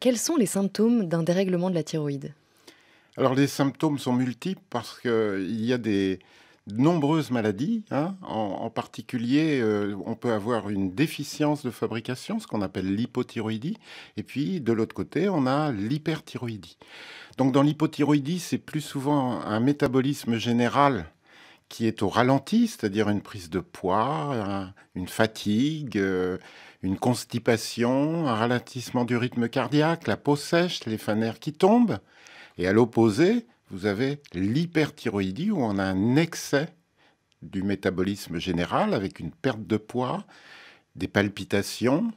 Quels sont les symptômes d'un dérèglement de la thyroïde Alors les symptômes sont multiples parce qu'il y a des nombreuses maladies. Hein. En, particulier, euh, on peut avoir une déficience de fabrication, ce qu'on appelle l'hypothyroïdie. Et puis, de l'autre côté, on a l'hyperthyroïdie. Donc dans l'hypothyroïdie, c'est plus souvent un métabolisme général qui est au ralenti, c'est-à-dire une prise de poids, une fatigue, euh, une constipation, un ralentissement du rythme cardiaque, la peau sèche, les fanères qui tombent. Et à l'opposé, vous avez l'hyperthyroïdie où on a un excès du métabolisme général avec une perte de poids, des palpitations,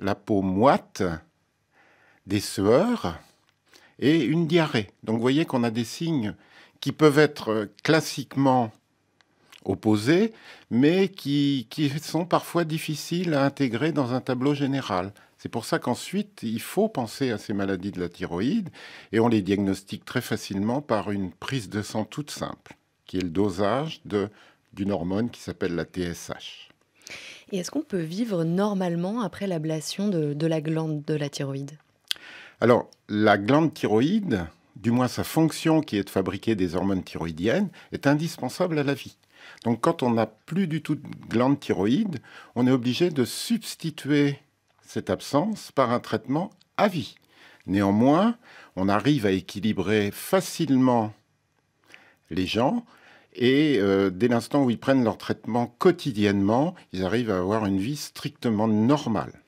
la peau moite, des sueurs et une diarrhée. Donc vous voyez qu'on a des signes qui peuvent être classiquement opposées, mais qui, sont parfois difficiles à intégrer dans un tableau général. C'est pour ça qu'ensuite, il faut penser à ces maladies de la thyroïde et on les diagnostique très facilement par une prise de sang toute simple, qui est le dosage d'une hormone qui s'appelle la TSH. Et est-ce qu'on peut vivre normalement après l'ablation de, la glande de la thyroïde Alors, la glande thyroïde, du moins sa fonction qui est de fabriquer des hormones thyroïdiennes, est indispensable à la vie. Donc quand on n'a plus du tout de glande thyroïde, on est obligé de substituer cette absence par un traitement à vie. Néanmoins, on arrive à équilibrer facilement les gens et euh, dès l'instant où ils prennent leur traitement quotidiennement, ils arrivent à avoir une vie strictement normale.